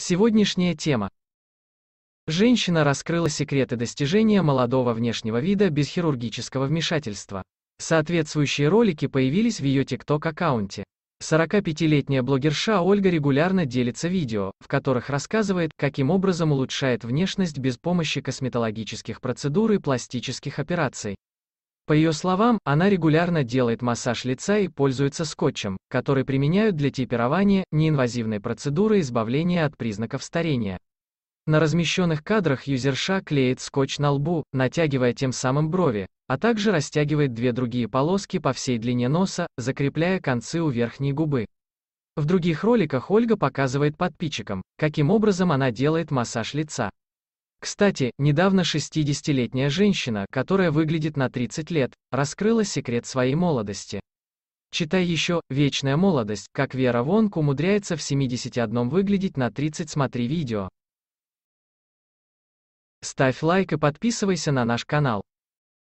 Сегодняшняя тема. Женщина раскрыла секреты достижения молодого внешнего вида без хирургического вмешательства. Соответствующие ролики появились в ее TikTok-аккаунте. 45-летняя блогерша Ольга регулярно делится видео, в которых рассказывает, каким образом улучшает внешность без помощи косметологических процедур и пластических операций. По ее словам, она регулярно делает массаж лица и пользуется скотчем, который применяют для типирования неинвазивной процедуры избавления от признаков старения. На размещенных кадрах юзерша клеит скотч на лбу, натягивая тем самым брови, а также растягивает две другие полоски по всей длине носа, закрепляя концы у верхней губы. В других роликах Ольга показывает подписчикам, каким образом она делает массаж лица. Кстати, недавно 60-летняя женщина, которая выглядит на 30 лет, раскрыла секрет своей молодости. Читай еще «Вечная молодость», как Вера Вонг умудряется в 71 выглядеть на 30 смотри видео. Ставь лайк и подписывайся на наш канал.